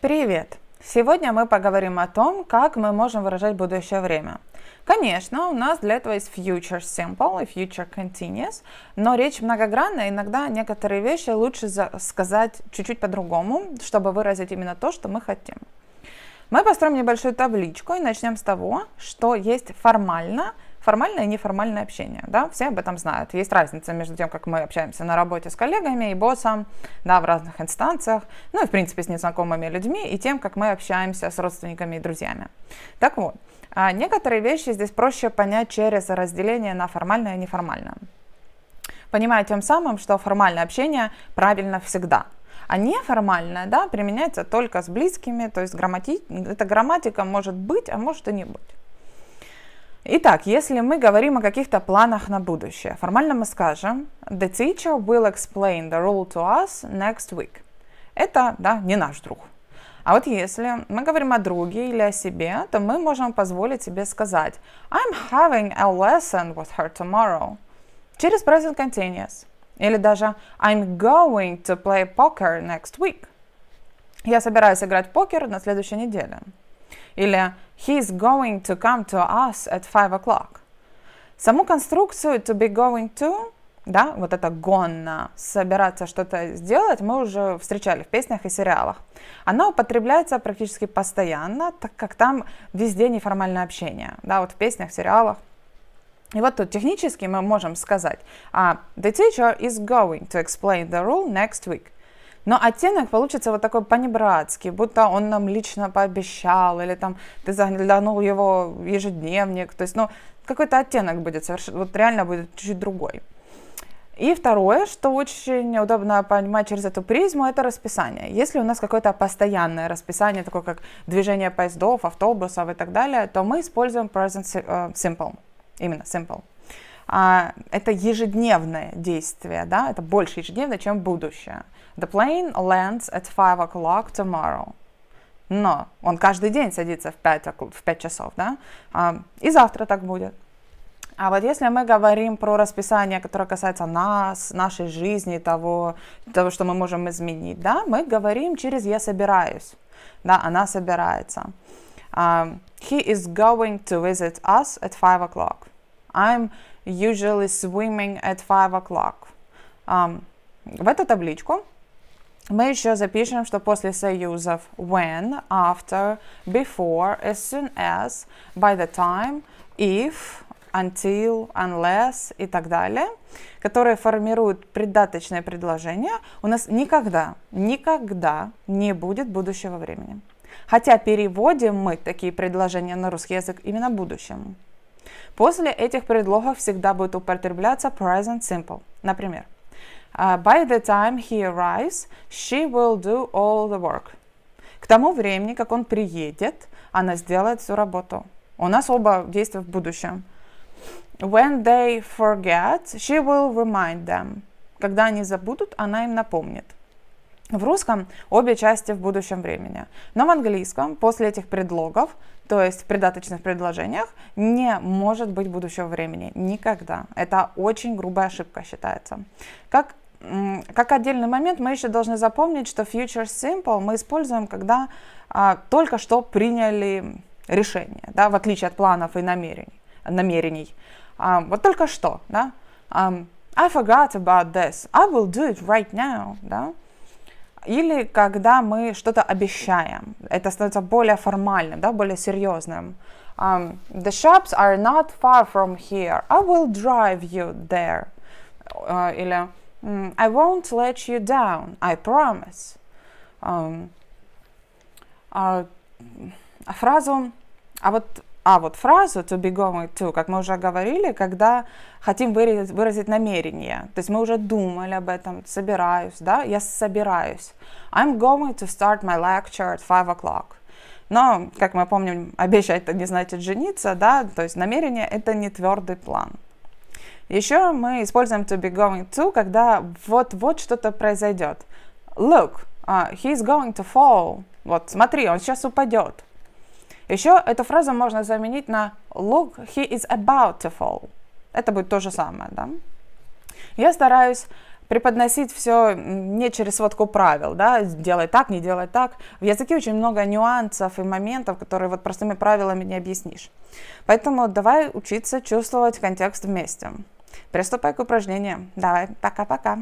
Привет! Сегодня мы поговорим о том, как мы можем выражать будущее время. Конечно, у нас для этого есть future simple и future continuous, но речь многогранная, иногда некоторые вещи лучше сказать чуть-чуть по-другому, чтобы выразить именно то, что мы хотим. Мы построим небольшую табличку и начнем с того, что есть формально – формальное и неформальное общение, да, все об этом знают. Есть разница между тем, как мы общаемся на работе с коллегами и боссом, да, в разных инстанциях, ну и, в принципе, с незнакомыми людьми, и тем, как мы общаемся с родственниками и друзьями. Так вот, а, некоторые вещи здесь проще понять через разделение на формальное и неформальное. Понимая тем самым, что формальное общение правильно всегда – а неформальное, да, применяется только с близкими, то есть граммати... эта грамматика может быть, а может и не быть. Итак, если мы говорим о каких-то планах на будущее, формально мы скажем «The teacher will explain the rule to us next week». Это, да, не наш друг. А вот если мы говорим о друге или о себе, то мы можем позволить себе сказать «I'm having a lesson with her tomorrow» через present continuous. Или даже «I'm going to play poker next week». Я собираюсь играть в покер на следующей неделе. Или He is going to come to us at five o'clock. Саму конструкцию to be going to, да, вот это гонно, собираться что-то сделать, мы уже встречали в песнях и сериалах. Она употребляется практически постоянно, так как там везде неформальное общение, да, вот в песнях, сериалах. И вот тут технически мы можем сказать, uh, the teacher is going to explain the rule next week. Но оттенок получится вот такой понебратский, будто он нам лично пообещал, или там ты заглянул его ежедневник. То есть, ну, какой-то оттенок будет, совершенно, вот реально будет чуть-чуть другой. И второе, что очень удобно понимать через эту призму, это расписание. Если у нас какое-то постоянное расписание, такое как движение поездов, автобусов и так далее, то мы используем present э, simple, именно simple. А, это ежедневное действие, да, это больше ежедневное, чем будущее. The plane lands at 5 o'clock tomorrow. Но он каждый день садится в 5, в 5 часов, да? А, и завтра так будет. А вот если мы говорим про расписание, которое касается нас, нашей жизни, того, того что мы можем изменить, да, мы говорим через «я собираюсь», да, «она собирается». Um, he is going to visit us at 5 o'clock. I'm usually swimming at 5 o'clock. Um, в эту табличку мы еще запишем, что после союзов when, after, before, as soon as, by the time, if, until, unless и так далее, которые формируют преддаточное предложение, у нас никогда, никогда не будет будущего времени. Хотя переводим мы такие предложения на русский язык именно будущему. После этих предлогов всегда будет употребляться present simple. Например, – а, by the time he arrives, she will do all the work. К тому времени, как он приедет, она сделает всю работу. У нас оба действия в будущем. When they forget, she will remind them. Когда они забудут, она им напомнит. В русском обе части в будущем времени, но в английском после этих предлогов, то есть в придаточных предложениях, не может быть будущего времени никогда. Это очень грубая ошибка считается. Как как отдельный момент мы еще должны запомнить, что future simple мы используем, когда а, только что приняли решение, да, в отличие от планов и намерений. намерений. А, вот только что, да. Um, I forgot about this. I will do it right now, да. Или когда мы что-то обещаем, это становится более формальным, да, более серьезным. Um, the shops are not far from here. I will drive you there. Uh, или I won't let you down. I promise. Um, а, а фразу, а вот а вот фразу to be going to, как мы уже говорили, когда хотим выразить, выразить намерение. То есть мы уже думали об этом, собираюсь, да, я собираюсь. I'm going to start my lecture at 5 o'clock. Но, как мы помним, обещать это не значит жениться, да, то есть намерение – это не твердый план. Еще мы используем to be going to, когда вот-вот что-то произойдет. Look, uh, he's going to fall. Вот, смотри, он сейчас упадет. Еще эту фразу можно заменить на look, he is about to fall. Это будет то же самое, да? Я стараюсь преподносить все не через сводку правил, да, делай так, не делай так. В языке очень много нюансов и моментов, которые вот простыми правилами не объяснишь. Поэтому давай учиться чувствовать контекст вместе. Приступай к упражнениям. Давай, пока-пока.